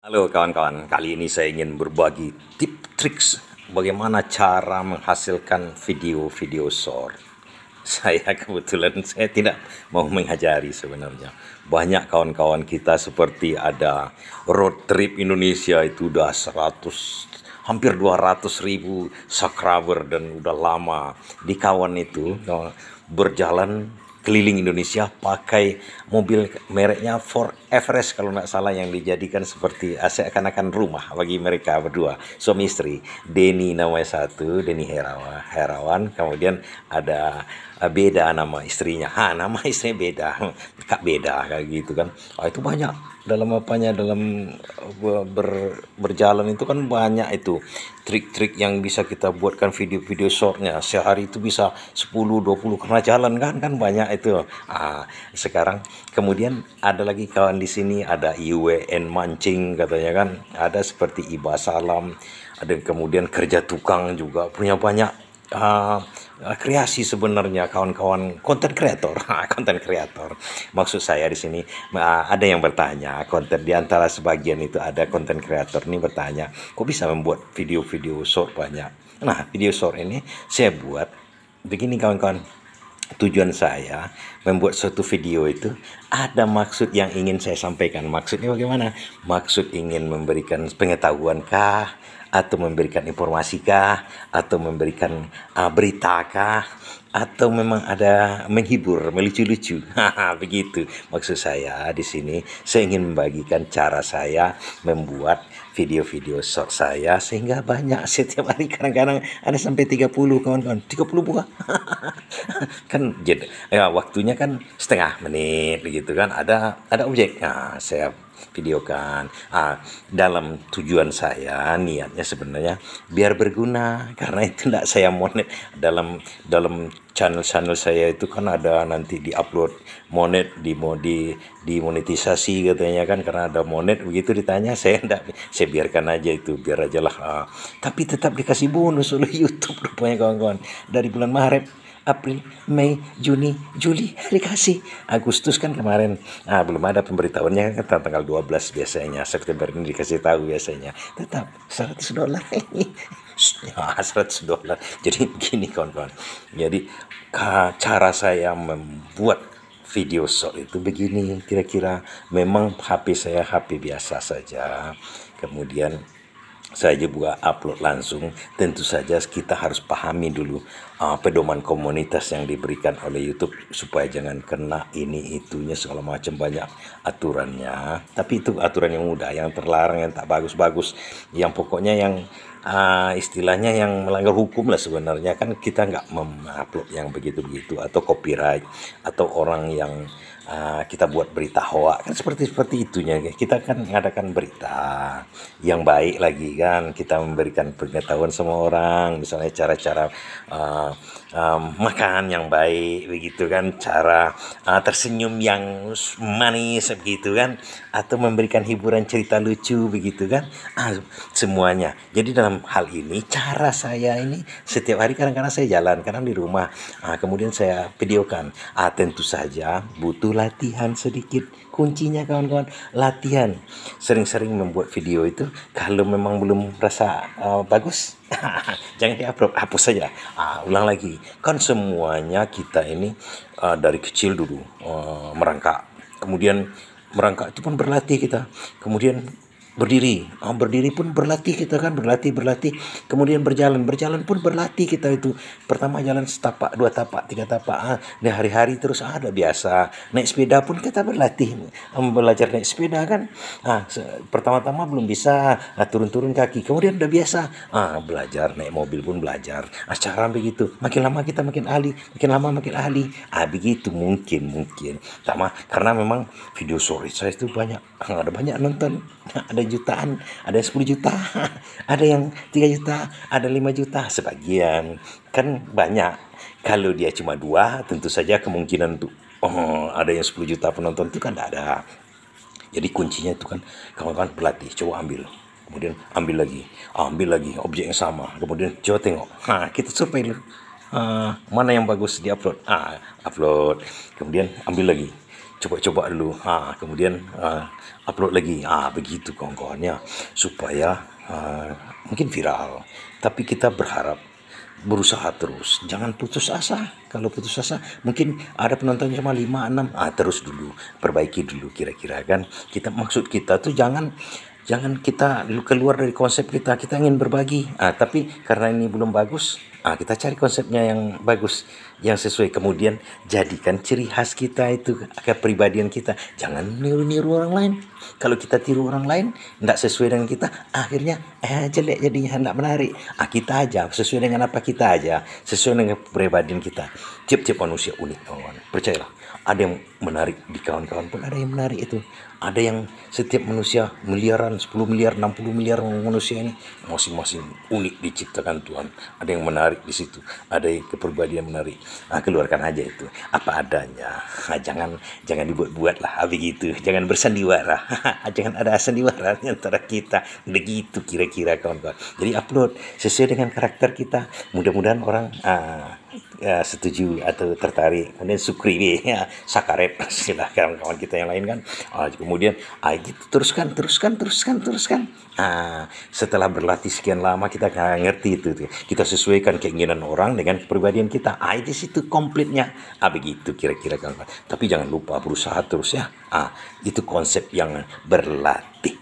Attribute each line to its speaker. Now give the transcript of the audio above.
Speaker 1: Halo kawan-kawan, kali ini saya ingin berbagi tip tricks bagaimana cara menghasilkan video-video short. Saya kebetulan saya tidak mau mengajari sebenarnya. Banyak kawan-kawan kita seperti ada road trip Indonesia itu udah 100 hampir 200 ribu subscriber dan udah lama di kawan itu berjalan keliling Indonesia pakai mobil mereknya Ford Everest kalau nggak salah yang dijadikan seperti aset akan rumah bagi mereka berdua suami istri Denny namanya satu Denny Herawan Herawan kemudian ada eh, beda nama istrinya ha nama istrinya beda kak beda kayak gitu kan oh, itu banyak dalam apanya dalam ber, berjalan itu kan banyak itu trik-trik yang bisa kita buatkan video-video shortnya sehari itu bisa 10-20 karena jalan kan kan banyak itu ah sekarang kemudian ada lagi kawan di sini ada IWN mancing katanya kan ada seperti Iba Salam ada kemudian kerja tukang juga punya banyak uh, kreasi sebenarnya kawan-kawan konten kreator, ah, konten kreator. Maksud saya di sini ah, ada yang bertanya, konten di antara sebagian itu ada konten kreator ini bertanya, kok bisa membuat video-video short banyak? Nah, video short ini saya buat begini kawan-kawan. Tujuan saya membuat suatu video itu ada maksud yang ingin saya sampaikan. Maksudnya bagaimana? Maksud ingin memberikan pengetahuan kah? atau memberikan informasi kah atau memberikan uh, berita kah atau memang ada menghibur, melucu-lucu. Begitu maksud saya di sini. Saya ingin membagikan cara saya membuat video-video short saya sehingga banyak setiap hari kadang-kadang ada sampai 30 kawan-kawan 30 buah kan jadi ya waktunya kan setengah menit begitu kan ada ada objek nah saya videokan ah, dalam tujuan saya niatnya sebenarnya biar berguna karena itu tidak saya monet dalam dalam channel-channel saya itu kan ada nanti diupload monet di di dimonetisasi katanya kan karena ada monet begitu ditanya saya tidak saya biarkan aja itu biar aja lah uh, tapi tetap dikasih bonus oleh YouTube rupanya kawan-kawan dari bulan Maret April, Mei, Juni, Juli dikasih. Agustus kan kemarin ah belum ada pemberitahuannya kan tanggal 12 biasanya. September ini dikasih tahu biasanya. Tetap 100 dolar ini. 100 ah, dolar. Jadi begini kawan-kawan. Jadi cara saya membuat video short itu begini kira-kira memang HP saya HP biasa saja kemudian saya juga upload langsung tentu saja kita harus pahami dulu uh, pedoman komunitas yang diberikan oleh YouTube supaya jangan kena ini itunya segala macam banyak aturannya tapi itu aturan yang mudah yang terlarang yang tak bagus-bagus yang pokoknya yang uh, istilahnya yang melanggar hukum lah sebenarnya kan kita nggak mengupload yang begitu-begitu atau copyright atau orang yang Ah, kita buat berita hoa kan seperti seperti itunya ya. kita kan mengadakan berita yang baik lagi kan kita memberikan pengetahuan semua orang misalnya cara-cara uh, um, makan yang baik begitu kan cara uh, tersenyum yang manis begitu kan atau memberikan hiburan cerita lucu begitu kan ah, semuanya jadi dalam hal ini cara saya ini setiap hari kadang-kadang saya jalan kadang di rumah uh, kemudian saya videokan ah, tentu saja butuh latihan sedikit. Kuncinya kawan-kawan latihan. Sering-sering membuat video itu kalau memang belum rasa uh, bagus jangan diupload, hapus saja. uh, ulang lagi. Kan semuanya kita ini uh, dari kecil dulu uh, merangkak. Kemudian merangkak itu pun berlatih kita. Kemudian berdiri. Oh, berdiri pun berlatih kita kan, berlatih berlatih, kemudian berjalan, berjalan pun berlatih kita itu. Pertama jalan setapak, dua tapak, tiga tapak. Ah, nah hari-hari terus ada ah, biasa. Naik sepeda pun kita berlatih, belajar naik sepeda kan. Ah, pertama-tama belum bisa ah, turun-turun kaki, kemudian udah biasa. Ah, belajar naik mobil pun belajar. Ah, cara begitu. Makin lama kita makin ahli, makin lama makin ahli. Ah, begitu mungkin mungkin. Sama karena memang video sore saya itu banyak, ah, ada banyak nonton. Ada ada jutaan, ada 10 juta, ada yang 3 juta, ada 5 juta, sebagian. Kan banyak. Kalau dia cuma dua, tentu saja kemungkinan untuk oh, ada yang 10 juta penonton itu kan tidak ada. Jadi kuncinya itu kan kawan-kawan pelatih coba ambil kemudian ambil lagi ambil lagi objek yang sama kemudian coba tengok Ha, nah, kita survei uh, mana yang bagus di upload ah upload kemudian ambil lagi coba-coba dulu ha, kemudian uh, upload lagi ah begitu kawan-kawannya supaya uh, mungkin viral tapi kita berharap berusaha terus jangan putus asa kalau putus asa mungkin ada penonton cuma lima enam, ah terus dulu perbaiki dulu kira-kira kan kita maksud kita tuh jangan jangan kita keluar dari konsep kita kita ingin berbagi ah tapi karena ini belum bagus Nah, kita cari konsepnya yang bagus, yang sesuai. Kemudian jadikan ciri khas kita itu kepribadian kita. Jangan niru-niru orang lain. Kalau kita tiru orang lain, tidak sesuai dengan kita, akhirnya eh, jelek jadinya tidak menarik. Ah, kita aja sesuai dengan apa kita aja, sesuai dengan kepribadian kita. Tiap-tiap manusia unik, kawan. Percayalah, ada yang menarik di kawan-kawan pun ada yang menarik itu. Ada yang setiap manusia miliaran, 10 miliar, 60 miliar manusia ini masing-masing unik diciptakan Tuhan. Ada yang menarik menarik di situ ada yang kepribadian menarik nah, keluarkan aja itu apa adanya nah, jangan jangan dibuat-buat lah ah, begitu jangan bersandiwara ah, jangan ada sandiwara antara kita begitu kira-kira kawan-kawan jadi upload sesuai dengan karakter kita mudah-mudahan orang uh, ya, setuju atau tertarik. Kemudian sukri ya, Sakarep, silahkan kawan kita yang lain kan. Oh, kemudian, ah, gitu, teruskan, teruskan, teruskan, teruskan. Nah, setelah berlatih sekian lama kita nggak ngerti itu. Kita sesuaikan keinginan orang dengan kepribadian kita. Ah, itu situ komplitnya. Ah, begitu kira-kira kan, Tapi jangan lupa berusaha terus ya. Ah, itu konsep yang berlatih.